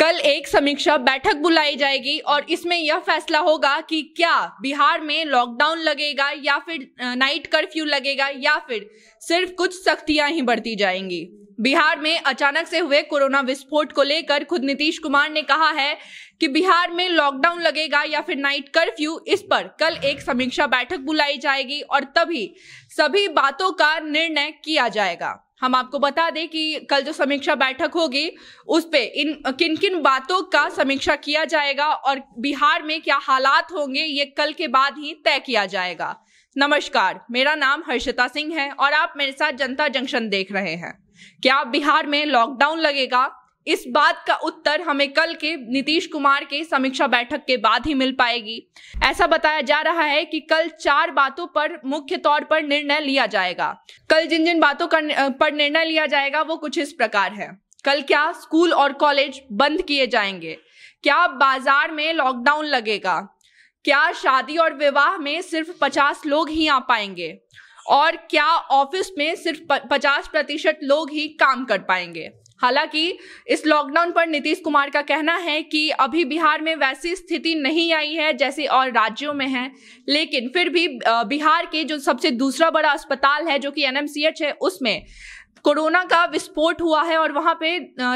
कल एक समीक्षा बैठक बुलाई जाएगी और इसमें यह फैसला होगा कि क्या बिहार में लॉकडाउन लगेगा या फिर नाइट कर्फ्यू लगेगा या फिर सिर्फ कुछ सख्तियां ही बढ़ती जाएंगी बिहार में अचानक से हुए कोरोना विस्फोट को लेकर खुद नीतीश कुमार ने कहा है कि बिहार में लॉकडाउन लगेगा या फिर नाइट कर्फ्यू इस पर कल एक समीक्षा बैठक बुलाई जाएगी और तभी सभी बातों का निर्णय किया जाएगा हम आपको बता दें कि कल जो समीक्षा बैठक होगी उस पे इन किन किन बातों का समीक्षा किया जाएगा और बिहार में क्या हालात होंगे ये कल के बाद ही तय किया जाएगा नमस्कार मेरा नाम हर्षिता सिंह है और आप मेरे साथ जनता जंक्शन देख रहे हैं क्या बिहार में लॉकडाउन लगेगा इस बात का उत्तर हमें कल के नीतीश कुमार के समीक्षा बैठक के बाद ही मिल पाएगी ऐसा बताया जा रहा है कि कल चार बातों पर मुख्य तौर पर निर्णय लिया जाएगा कल जिन जिन बातों का पर निर्णय लिया जाएगा वो कुछ इस प्रकार है कल क्या स्कूल और कॉलेज बंद किए जाएंगे क्या बाजार में लॉकडाउन लगेगा क्या शादी और विवाह में सिर्फ पचास लोग ही आ पाएंगे और क्या ऑफिस में सिर्फ पचास प्रतिशत लोग ही काम कर पाएंगे हालांकि इस लॉकडाउन पर नीतीश कुमार का कहना है कि अभी बिहार में वैसी स्थिति नहीं आई है जैसे और राज्यों में है लेकिन फिर भी बिहार के जो सबसे दूसरा बड़ा अस्पताल है जो कि एनएमसीएच है उसमें कोरोना का विस्फोट हुआ है और वहाँ पे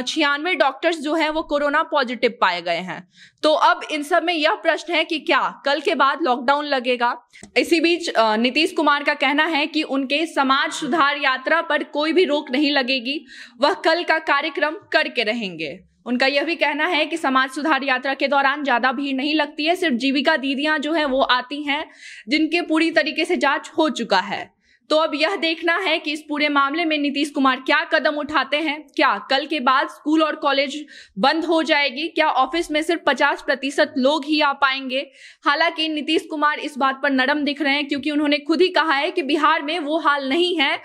छियानवे डॉक्टर्स जो हैं वो कोरोना पॉजिटिव पाए गए हैं तो अब इन सब में यह प्रश्न है कि क्या कल के बाद लॉकडाउन लगेगा इसी बीच नीतीश कुमार का कहना है कि उनके समाज सुधार यात्रा पर कोई भी रोक नहीं लगेगी वह कल का कार्यक्रम करके रहेंगे उनका यह भी कहना है कि समाज सुधार यात्रा के दौरान ज्यादा भीड़ नहीं लगती है सिर्फ जीविका दीदियां जो है वो आती हैं जिनके पूरी तरीके से जांच हो चुका है तो अब यह देखना है कि इस पूरे मामले में नीतीश कुमार क्या कदम उठाते हैं क्या कल के बाद स्कूल और कॉलेज बंद हो जाएगी क्या ऑफिस में सिर्फ पचास प्रतिशत लोग ही आ पाएंगे हालांकि नीतीश कुमार इस बात पर नरम दिख रहे हैं क्योंकि उन्होंने खुद ही कहा है कि बिहार में वो हाल नहीं है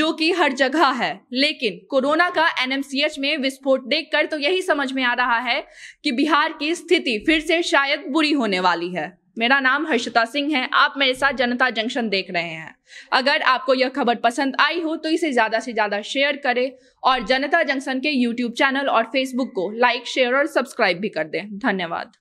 जो कि हर जगह है लेकिन कोरोना का एनएमसीएच में विस्फोट देखकर तो यही समझ में आ रहा है कि बिहार की स्थिति फिर से शायद बुरी होने वाली है मेरा नाम हर्षिता सिंह है आप मेरे साथ जनता जंक्शन देख रहे हैं अगर आपको यह खबर पसंद आई हो तो इसे ज़्यादा से ज़्यादा शेयर करें और जनता जंक्शन के यूट्यूब चैनल और फेसबुक को लाइक शेयर और सब्सक्राइब भी कर दें धन्यवाद